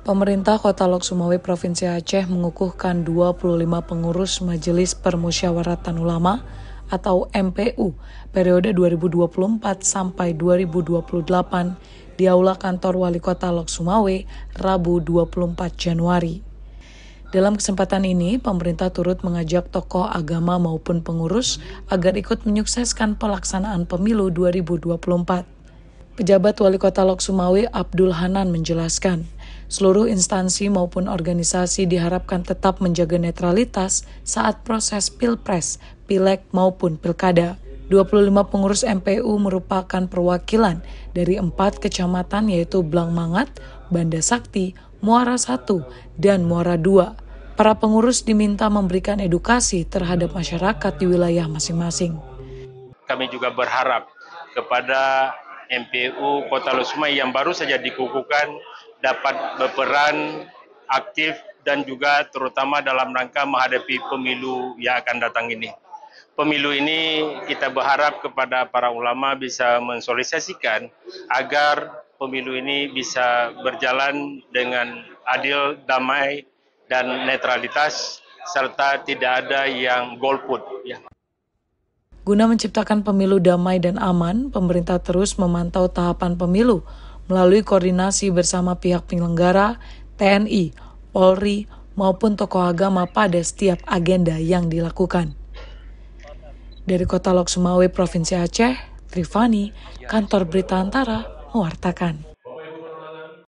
Pemerintah Kota Lok Sumawe Provinsi Aceh mengukuhkan 25 pengurus Majelis Permusyawaratan Ulama atau MPU periode 2024 sampai 2028 di aula kantor Wali Kota Lok Sumawe Rabu 24 Januari. Dalam kesempatan ini, pemerintah turut mengajak tokoh agama maupun pengurus agar ikut menyukseskan pelaksanaan pemilu 2024. Pejabat Wali Kota Lok Sumawe Abdul Hanan menjelaskan, Seluruh instansi maupun organisasi diharapkan tetap menjaga netralitas saat proses pilpres, pileg maupun pilkada. 25 pengurus MPU merupakan perwakilan dari empat kecamatan yaitu Blangmangat, Banda Sakti, Muara 1, dan Muara 2. Para pengurus diminta memberikan edukasi terhadap masyarakat di wilayah masing-masing. Kami juga berharap kepada MPU Kota Lusmai yang baru saja dikukuhkan dapat berperan aktif dan juga terutama dalam rangka menghadapi pemilu yang akan datang ini. Pemilu ini kita berharap kepada para ulama bisa mensolisasikan agar pemilu ini bisa berjalan dengan adil, damai, dan netralitas serta tidak ada yang golput. Ya. Guna menciptakan pemilu damai dan aman, pemerintah terus memantau tahapan pemilu melalui koordinasi bersama pihak penyelenggara, TNI, Polri, maupun tokoh agama pada setiap agenda yang dilakukan. Dari Kota Lok Sumawe, Provinsi Aceh, Trivani, Kantor Berita Antara, mewartakan.